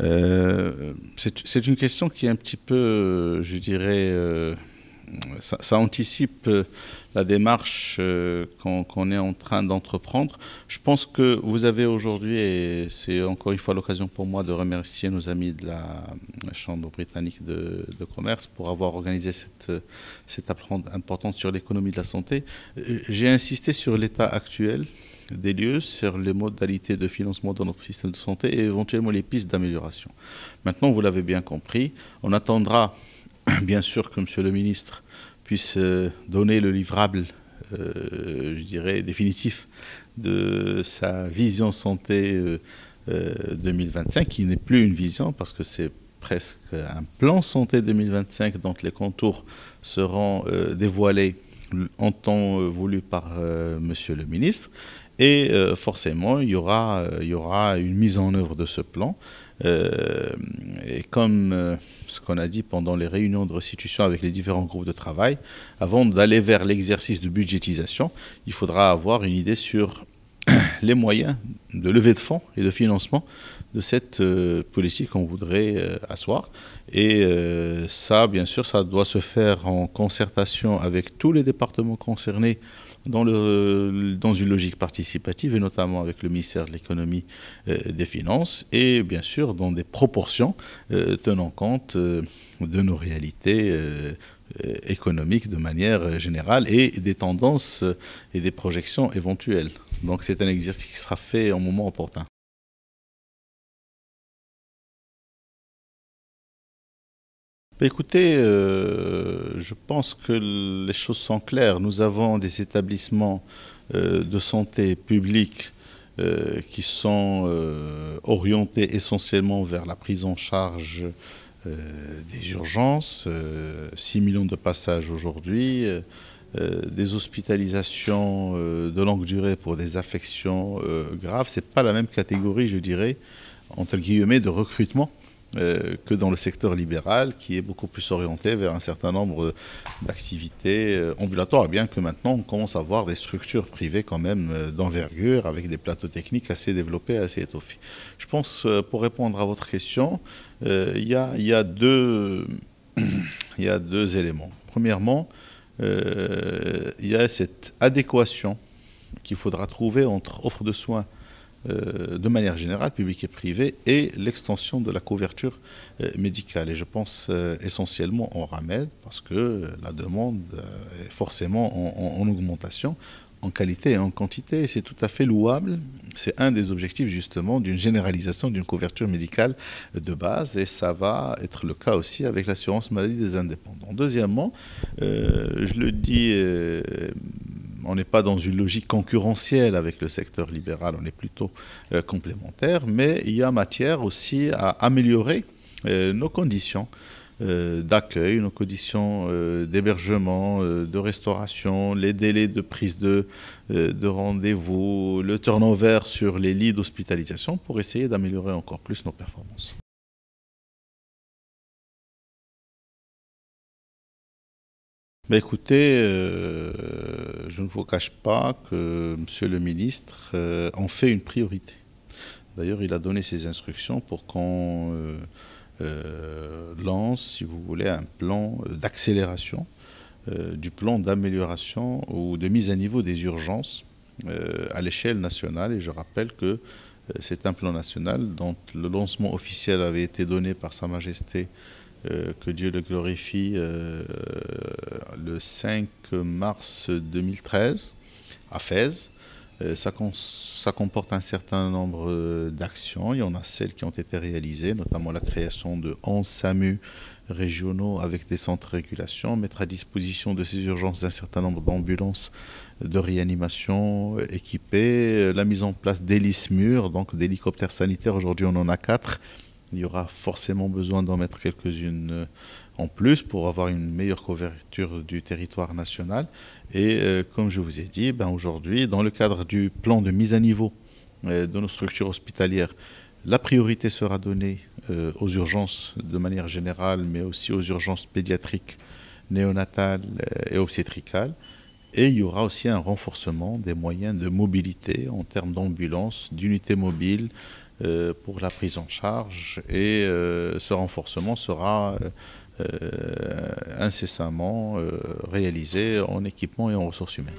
Euh, c'est une question qui est un petit peu, euh, je dirais, euh, ça, anticipe la démarche qu'on est en train d'entreprendre. Je pense que vous avez aujourd'hui, et c'est encore une fois l'occasion pour moi de remercier nos amis de la Chambre britannique de, commerce pour avoir organisé cette, cette importante sur l'économie de la santé. J'ai insisté sur l'état actuel des lieux sur les modalités de financement de notre système de santé et éventuellement les pistes d'amélioration. Maintenant, vous l'avez bien compris, on attendra bien sûr que M. le ministre puisse euh, donner le livrable, euh, je dirais, définitif de sa vision santé 2025, euh, qui n'est plus une vision parce que c'est presque un plan santé 2025 dont les contours seront dévoilés en temps voulu par Monsieur le ministre. Et euh, forcément, euh, il y, aura, une mise en œuvre de ce plan. Euh, et comme ce qu'on a dit pendant les réunions de restitution avec les différents groupes de travail, avant d'aller vers l'exercice de budgétisation, il faudra avoir une idée sur les moyens de levée de fonds et de financement de cette euh, politique qu'on voudrait euh, asseoir. Et euh, ça, bien sûr, ça doit se faire en concertation avec tous les départements concernés dans, dans une logique participative et notamment avec le ministère de l'économie et des finances et bien sûr dans des proportions tenant compte de nos réalités économiques de manière générale et des tendances et des projections éventuelles. Donc c'est un exercice qui sera fait au moment opportun. Bah, écoutez, euh, je pense que les choses sont claires. Nous avons des établissements euh, de santé publique euh, qui sont orientés essentiellement vers la prise en charge des urgences. 6 millions de passages aujourd'hui. Euh, des hospitalisations euh, de longue durée pour des affections euh, graves, n'est pas la même catégorie, je dirais, entre guillemets, de recrutement que dans le secteur libéral, qui est beaucoup plus orienté vers un certain nombre d'activités ambulatoires, bien que maintenant on commence à voir des structures privées quand même d'envergure, avec des plateaux techniques assez développés, assez étoffés. Je pense, pour répondre à votre question, il y a deux éléments. Premièrement, euh, il y a cette adéquation qu'il faudra trouver entre offre de soins euh, de manière générale, publique et privée, et l'extension de la couverture euh, médicale. Et je pense essentiellement en ramède, parce que la demande est forcément en augmentation en qualité et en quantité. C'est tout à fait louable. C'est un des objectifs justement d'une généralisation d'une couverture médicale de base et ça va être le cas aussi avec l'assurance maladie des indépendants. Deuxièmement, euh, je le dis, euh, on n'est pas dans une logique concurrentielle avec le secteur libéral, on est plutôt euh, complémentaire, mais il y a matière aussi à améliorer nos conditions euh, d'accueil, nos conditions euh, d'hébergement, euh, de restauration, les délais de prise de, rendez-vous, le turnover sur les lits d'hospitalisation pour essayer d'améliorer encore plus nos performances. écoutez, je ne vous cache pas que Monsieur le ministre en fait une priorité. D'ailleurs, il a donné ses instructions pour qu'on... Euh, lance, si vous voulez, un plan d'accélération, euh, du plan d'amélioration ou de mise à niveau des urgences euh, à l'échelle nationale. Et je rappelle que c'est un plan national dont le lancement officiel avait été donné par Sa Majesté, que Dieu le glorifie, le 5 mars 2013 à Fès. Euh, ça, comporte un certain nombre euh, d'actions. Il y en a celles qui ont été réalisées, notamment la création de 11 SAMU régionaux avec des centres de régulation, mettre à disposition de ces urgences un certain nombre d'ambulances de réanimation équipées, euh, la mise en place d'hélices murs, donc d'hélicoptères sanitaires. Aujourd'hui, on en a quatre il y aura forcément besoin d'en mettre quelques-unes euh, en plus pour avoir une meilleure couverture du territoire national. Et euh, comme je vous ai dit, ben aujourd'hui, dans le cadre du plan de mise à niveau euh, de nos structures hospitalières, la priorité sera donnée aux urgences de manière générale, mais aussi aux urgences pédiatriques, néonatales et obstétricales. Et il y aura aussi un renforcement des moyens de mobilité en termes d'ambulance, d'unités mobiles, euh, pour la prise en charge et euh, ce renforcement sera euh, incessamment réalisé en équipement et en ressources humaines.